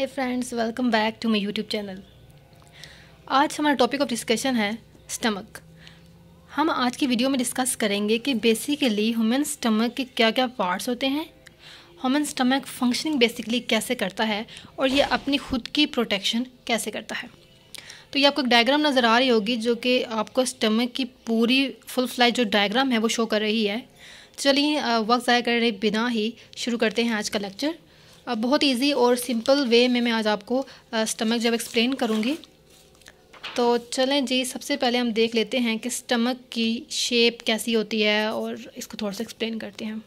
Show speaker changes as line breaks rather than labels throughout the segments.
है friends welcome back to my YouTube channel आज हमारा टॉपिक ऑफ डिस्कशन है स्टमक हम आज की वीडियो में डिस्कस करेंगे कि बेसिकली ह्यूमन स्टमक के क्या क्या पार्ट्स होते हैं ह्यूमन स्टमक फंक्शनिंग बेसिकली कैसे करता है और ये अपनी खुद की प्रोटेक्शन कैसे करता है तो ये आपको एक डायग्राम नज़र आ रही होगी जो कि आपको स्टमक की पूरी फुल फ्लाइट जो डायग्राम है वो शो कर रही है चलिए वक्त ज़ाया कर रहे बिना ही शुरू करते हैं आज का लेक्चर अब बहुत इजी और सिंपल वे में मैं आज आपको स्टमक जब एक्सप्लेन करूँगी तो चलें जी सबसे पहले हम देख लेते हैं कि स्टमक की शेप कैसी होती है और इसको थोड़ा सा एक्सप्लेन करते हैं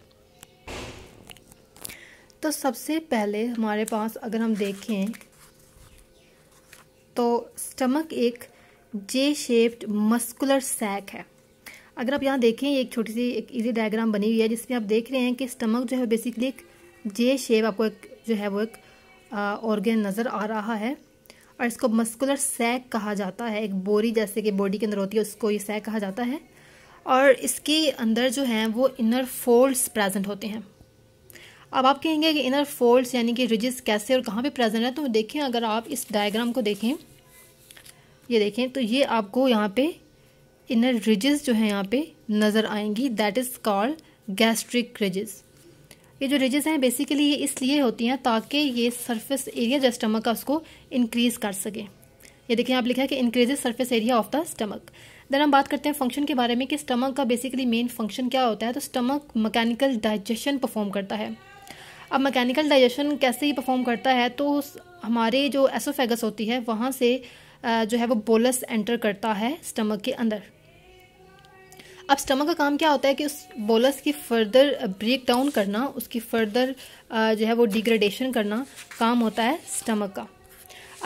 तो सबसे पहले हमारे पास अगर हम देखें तो स्टमक एक जे शेप्ड मस्कुलर सैक है अगर आप यहाँ देखें एक छोटी सी एक इजी डायग्राम बनी हुई है जिसमें आप देख रहे हैं कि स्टमक जो है बेसिकली एक जे शेप आपको एक जो है वो एक ऑर्गेन नज़र आ रहा है और इसको मस्कुलर सैक कहा जाता है एक बोरी जैसे कि बॉडी के अंदर होती है उसको ये सैक कहा जाता है और इसके अंदर जो है वो इनर फोल्ड्स प्रेजेंट होते हैं अब आप कहेंगे कि इनर फोल्ड्स यानी कि रिजिस कैसे और कहाँ पे प्रेजेंट है तो देखें अगर आप इस डायग्राम को देखें ये देखें तो ये आपको यहाँ पे इनर रिजिस जो है यहाँ पे नज़र आएंगी that is called gastric rugae ये जो रिजेस हैं बेसिकली ये इसलिए होती हैं ताकि ये सरफेस एरिया जो स्टमक का उसको इंक्रीज कर सके ये देखिए आप लिखा है कि increases surface area of the stomach then हम बात करते हैं फंक्शन के बारे में कि स्टमक का बेसिकली मेन फंक्शन क्या होता है तो स्टमक मैकेनिकल डाइजेशन परफॉर्म करता है अब मैकेनिकल डाइजेशन कैसे ही परफॉर्म करता है तो हमारे जो एसोफेगस होती है वहाँ से जो है वो बोलस एंटर करता है स्टमक के अंदर अब स्टमक का काम क्या होता है कि उस बोलस की फर्दर ब्रेक डाउन करना उसकी फर्दर जो है वो डिग्रेडेशन करना काम होता है स्टमक का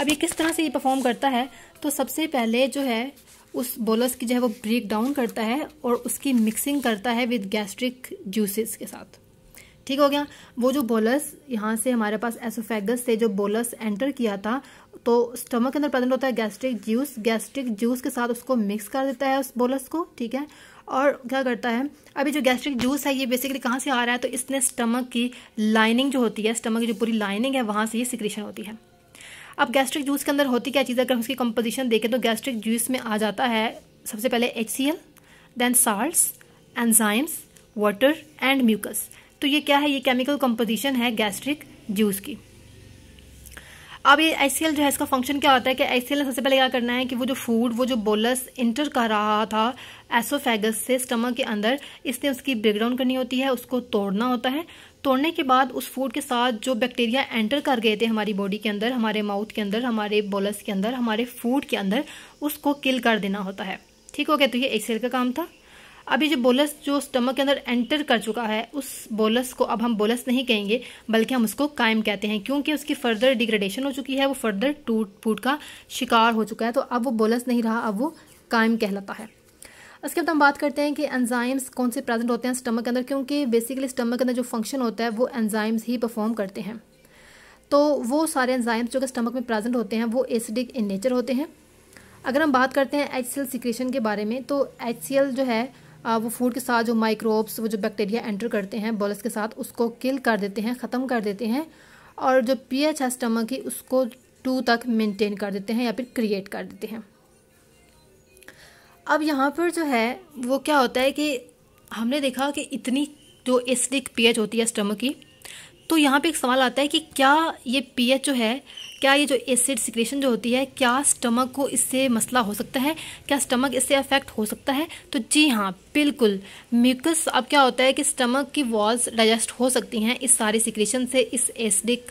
अब ये किस तरह से ये परफॉर्म करता है तो सबसे पहले जो है उस बोलस की जो है वो ब्रेक डाउन करता है और उसकी मिक्सिंग करता है विद गैस्ट्रिक जूसेस के साथ ठीक हो गया वो जो बोलस यहाँ से हमारे पास एसोफेगस से जो बोलस एंटर किया था तो स्टमक के अंदर प्रेजेंट होता है गैस्ट्रिक जूस गैस्ट्रिक जूस के साथ उसको मिक्स कर देता है उस बोलस को ठीक है और क्या करता है अभी जो गैस्ट्रिक जूस है ये बेसिकली कहाँ से आ रहा है तो इसने स्टमक की लाइनिंग जो होती है स्टमक की जो पूरी लाइनिंग है वहाँ से ये सिक्रेशन होती है अब गैस्ट्रिक जूस के अंदर होती क्या चीज़ अगर हम उसकी कंपोजिशन देखें तो गैस्ट्रिक जूस में आ जाता है सबसे पहले H C L then salt enzymes water and mucus तो ये क्या है ये केमिकल कंपोजिशन है गैस्ट्रिक जूस की अब ये आई जो है इसका फंक्शन क्या होता है कि आई ने सबसे पहले क्या करना है कि वो जो फूड वो जो बोलस इंटर कर रहा था एसोफेगस से स्टमक के अंदर इसने उसकी ब्रेकडाउन करनी होती है उसको तोड़ना होता है तोड़ने के बाद उस फूड के साथ जो बैक्टीरिया एंटर कर गए थे हमारी बॉडी के अंदर हमारे माउथ के अंदर हमारे बोलस के अंदर हमारे फूड के अंदर उसको किल कर देना होता है ठीक हो गया तो ये एक्सेल का काम था अभी जो बोलस जो स्टमक के अंदर एंटर कर चुका है उस बोलस को अब हम बोलस नहीं कहेंगे बल्कि हम उसको कायम कहते हैं क्योंकि उसकी फर्दर डिग्रेडेशन हो चुकी है वो फर्दर टूट फूट का शिकार हो चुका है तो अब वो बोलस नहीं रहा अब वो कायम कहलाता है इसके बाद हम बात करते हैं कि एंजाइम्स कौन से प्रेजेंट होते हैं स्टमक के अंदर क्योंकि बेसिकली स्टमक के अंदर जो फंक्शन होता है वो एंजाइम्स ही परफॉर्म करते हैं तो वो सारे एंजाइम्स जो कि स्टमक में प्रेजेंट होते हैं वो एसिडिक इन नेचर होते हैं अगर हम बात करते हैं एच सिक्रेशन के बारे में तो एच जो है वो फूड के साथ जो माइक्रोब्स वो जो बैक्टीरिया एंटर करते हैं बॉलस के साथ उसको किल कर देते हैं ख़त्म कर देते हैं और जो पीएच है स्टमक की उसको टू तक मेंटेन कर देते हैं या फिर क्रिएट कर देते हैं अब यहाँ पर जो है वो क्या होता है कि हमने देखा कि इतनी जो एसिडिक पीएच होती है स्टमक की तो यहाँ पे एक सवाल आता है कि क्या ये पीएच जो है क्या ये जो एसिड सिक्रेशन जो होती है क्या स्टमक को इससे मसला हो सकता है क्या स्टमक इससे अफेक्ट हो सकता है तो जी हाँ बिल्कुल म्यूकस अब क्या होता है कि स्टमक की वॉल्स डाइजेस्ट हो सकती हैं इस सारे सिक्रेशन से इस एसिडिक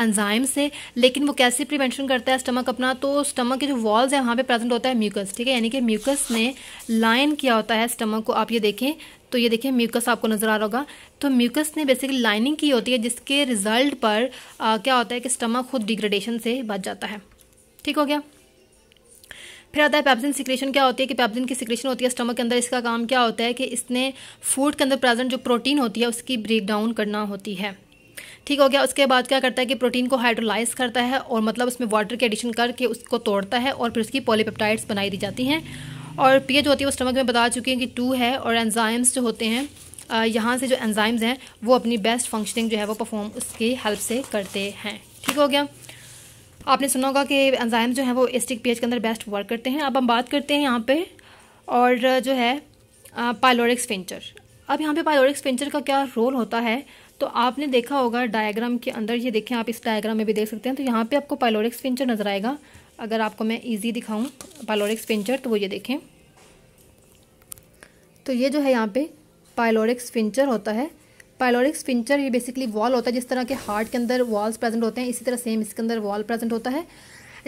एंजाइम से लेकिन वो कैसे प्रिवेंशन करता है स्टमक अपना तो स्टमक के जो वॉल्स हैं वहाँ पे प्रेजेंट होता है म्यूकस ठीक है यानी कि म्यूकस ने लाइन किया होता है स्टमक को आप ये देखें तो ये देखिए म्यूकस आपको नज़र आ रहा होगा तो म्यूकस ने बेसिकली लाइनिंग की होती है जिसके रिजल्ट पर आ, क्या होता है कि स्टमक खुद डिग्रेडेशन से बच जाता है ठीक हो गया फिर आता है पैप्सिन सिक्रेशन क्या होती है कि पैप्सिन की सिक्रेशन होती है स्टमक के अंदर इसका काम क्या होता है कि इसने फूड के अंदर प्रेजेंट जो प्रोटीन होती है उसकी ब्रेकडाउन करना होती है ठीक हो गया उसके बाद क्या करता है कि प्रोटीन को हाइड्रोलाइज करता है और मतलब उसमें वाटर के एडिशन करके उसको तोड़ता है और फिर उसकी पॉलीपेप्टाइड्स बनाई दी जाती हैं और पीएच होती है वो स्टमक में बता चुके हैं कि टू है और एनजाइम्स जो होते हैं यहाँ से जो एनजाइम्स हैं वो अपनी बेस्ट फंक्शनिंग जो है वो परफॉर्म उसकी हेल्प से करते हैं ठीक हो गया आपने सुना होगा कि एंजाइम्स जो है वो एस्टिक पीएच के अंदर बेस्ट वर्क करते हैं अब हम बात करते हैं यहाँ पे और जो है पायलोरिक्स फेंचर अब यहाँ पे पायलोरिक्स फेंचर का क्या रोल होता है तो आपने देखा होगा डायग्राम के अंदर ये देखें आप इस डायग्राम में भी देख सकते हैं तो यहाँ पे आपको पाइलोरिक्स पिंचर नज़र आएगा अगर आपको मैं इजी दिखाऊं पाइलोरिक्स पिंचर तो वो ये देखें तो ये जो है यहाँ पे पाइलोरिक्स पिंचर होता है पाइलोरिक्स पिंचर ये बेसिकली वॉल होता है जिस तरह के हार्ट के अंदर वॉल्स प्रेजेंट होते हैं इसी तरह सेम इसके अंदर वॉल प्रेजेंट होता है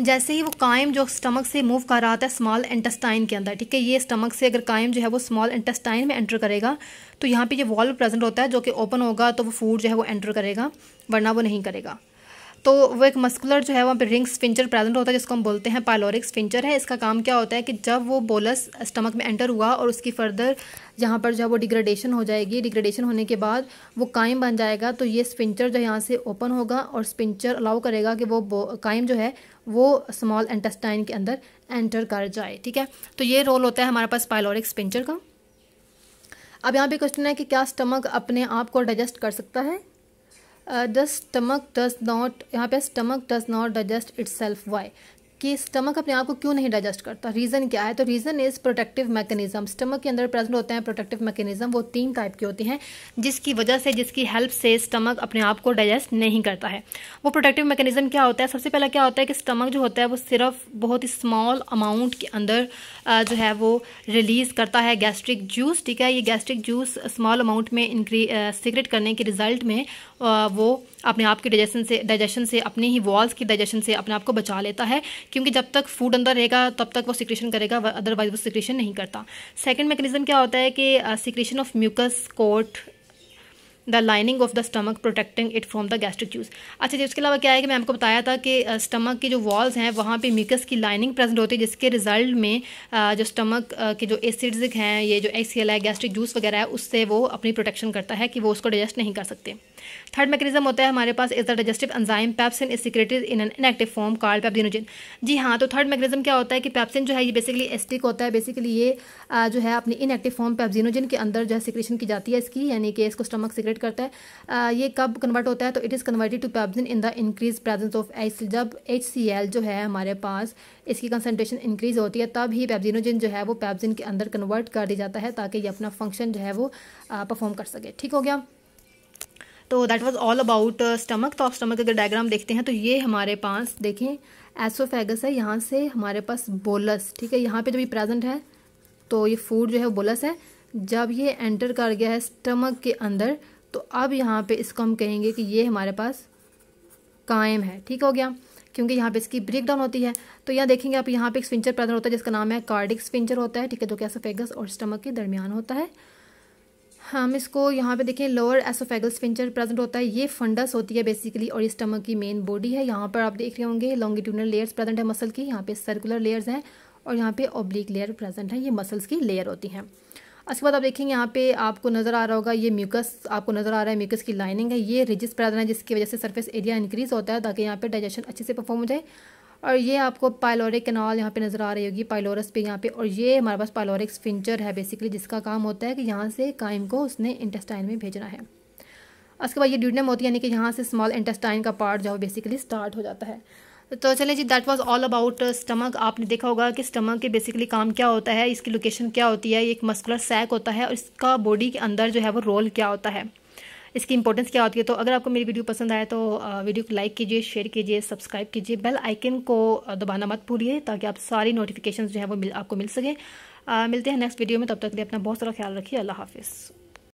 जैसे ही वो कायम जो स्टमक से मूव कर रहा था स्मॉल इंटेस्टाइन के अंदर ठीक है ये स्टमक से अगर कायम जो है वो स्मॉल इंटेस्टाइन में एंटर करेगा तो यहाँ पे ये वॉल्व प्रेजेंट होता है जो कि ओपन होगा तो वो फूड जो है वो एंटर करेगा वरना वो नहीं करेगा तो वो एक मस्कुलर जो है वहाँ पर रिंग स्पिंचर प्रेजेंट होता है जिसको हम बोलते हैं पायलोरिक स्फिंचर है इसका काम क्या होता है कि जब वो बोलस स्टमक में एंटर हुआ और उसकी फर्दर यहाँ पर जो है वो डिग्रेडेशन हो जाएगी डिग्रेडेशन होने के बाद वो कायम बन जाएगा तो ये स्पिंचर जो यहाँ से ओपन होगा और स्पिंचर अलाउ करेगा कि वो कायम जो है वो स्मॉल एंटेस्टाइन के अंदर एंटर कर जाए ठीक है तो ये रोल होता है हमारे पास पायलोरिक स्पिंचर का अब यहाँ पे क्वेश्चन है कि क्या स्टमक अपने आप को डाइजेस्ट कर सकता है द स्टमक डज नॉट यहाँ पे stomach does not digest itself why कि स्टमक अपने आप को क्यों नहीं डाइजेस्ट करता रीज़न क्या है तो reason is protective mechanism stomach के अंदर प्रेजेंट होते हैं प्रोटेक्टिव मैकेनिज्म वो तीन टाइप के होते हैं जिसकी वजह से जिसकी हेल्प से स्टमक अपने आप को डाइजेस्ट नहीं करता है वो प्रोटेक्टिव मैकेनिज्म क्या होता है सबसे पहला क्या होता है कि स्टमक जो होता है वो सिर्फ बहुत ही स्मॉल अमाउंट के अंदर जो है वो रिलीज़ करता है गैस्ट्रिक जूस ठीक है ये गैस्ट्रिक जूस स्मॉल अमाउंट में इंक्री सिगरेट करने के रिज़ल्ट में वो अपने आप के डाइजेशन से डाइजेशन से अपने ही वॉल्स की डाइजेशन से अपने आप को बचा लेता है क्योंकि जब तक फूड अंदर रहेगा तब तक वो सिक्रेशन करेगा अदरवाइज वो सिक्रेशन नहीं करता सेकेंड मैकेनिज्म क्या होता है कि secretion of mucus coat the lining of the stomach protecting it from the gastric juice अच्छा जी उसके अलावा क्या है कि मैं आपको बताया था कि स्टमक की जो वॉल्स हैं वहाँ पे म्यूकस की लाइनिंग प्रेजेंट होती है जिसके रिजल्ट में जो स्टमक के जो एसिड्स हैं ये जो एक्सीएल है गैस्ट्रिक जूस वगैरह है उससे वो अपनी प्रोटेक्शन करता है कि वो उसको डाइजेस्ट नहीं कर सकते थर्ड मैकेनिज्म होता है हमारे पास is the digestive enzyme pepsin is secreted in an inactive form called pepsinogen जी हाँ तो थर्ड मैकेनिज्म क्या होता है कि पैप्सिन जो है ये बेसिकली एस्टिक होता है बेसिकली ये जो है अपनी इनएक्टिव फॉर्म पैप्सिनोजन के अंदर जो है सिक्रेशन की जाती है इसकी यानी कि इसको स्टमक सिक्रेट कन्वर्ट करता है ये कब कन्वर्ट होता है तो it is converted to pepsin in the increase presence of H जब एच सी एल जो है हमारे पास इसकी कंसनट्रेशन इंक्रीज होती है तब ही पैब्सिनोजिन जो है वो पैब्सिन के अंदर कन्वर्ट कर दिया जाता है ताकि ये अपना फंक्शन जो है वो परफॉर्म कर सके ठीक हो गया तो that was all about stomach तो आप स्टमक अगर डायग्राम देखते हैं तो ये हमारे पास देखें एसोफेगस है यहाँ से हमारे पास बोलस ठीक है यहाँ पे जब ये प्रेजेंट है तो ये फूड जो है वो बोलस है जब ये एंटर कर गया है स्टमक के अंदर तो अब यहाँ पे इसको हम कहेंगे कि ये हमारे पास कायम है ठीक हो गया क्योंकि यहाँ पे इसकी ब्रेक डाउन होती है तो यहाँ देखेंगे आप यहाँ पे एक स्विंचर पैदा होता है जिसका नाम है कार्डिक स्पिंचर होता है ठीक है जो तो कि एसोफेगस और स्टमक के दरमियान होता है हम इसको यहाँ पे देखें लोअर एसोफेगल स्पिंचर प्रेजेंट होता है ये फंडस होती है बेसिकली और ये स्टमक की मेन बॉडी है यहाँ पर आप देख रहे होंगे लॉन्गिट्यूडनल लेयर्स प्रेजेंट है मसल की यहाँ पे सर्कुलर लेयर्स हैं और यहाँ पे ओब्लिक लेयर प्रेजेंट है ये मसल्स की लेयर होती हैं उसके बाद आप देखेंगे यहाँ पे आपको नज़र आ रहा होगा ये म्यूकस आपको नज़र आ रहा है म्यूकस की लाइनिंग है ये रिजिस पैदा है जिसकी वजह से सरफेस एरिया इंक्रीज़ होता है ताकि यहाँ पे डाइजेशन अच्छे से परफॉर्म हो जाए और ये आपको पाइलोरिक कैनाल यहाँ पे नज़र आ रही होगी पाइलोरस पे यहाँ पे और ये हमारे पास पाइलोरिक फिंचर है बेसिकली जिसका काम होता है कि यहाँ से काइम को उसने इंटेस्टाइन में भेजना है उसके बाद ये ड्यूडनम होती है यानी कि यहाँ से स्मॉल इंटेस्टाइन का पार्ट जो है बेसिकली स्टार्ट हो जाता है तो चले जी that was all about stomach आपने देखा होगा कि स्टमक के बेसिकली काम क्या होता है इसकी लोकेशन क्या होती है ये एक मस्कुलर सैक होता है और इसका बॉडी के अंदर जो है वो रोल क्या होता है इसकी इंपॉर्टेंस क्या होती है तो अगर आपको मेरी वीडियो पसंद आए तो वीडियो uh, को लाइक कीजिए शेयर कीजिए सब्सक्राइब कीजिए बेल आइकन को uh, दबाना मत भूलिए ताकि आप सारी नोटिफिकेशन जो है वो मिल, आपको मिल सके आ, uh, मिलते हैं नेक्स्ट वीडियो में तब तक लिए अपना बहुत सारा ख्याल रखिए अल्लाह हाफिज़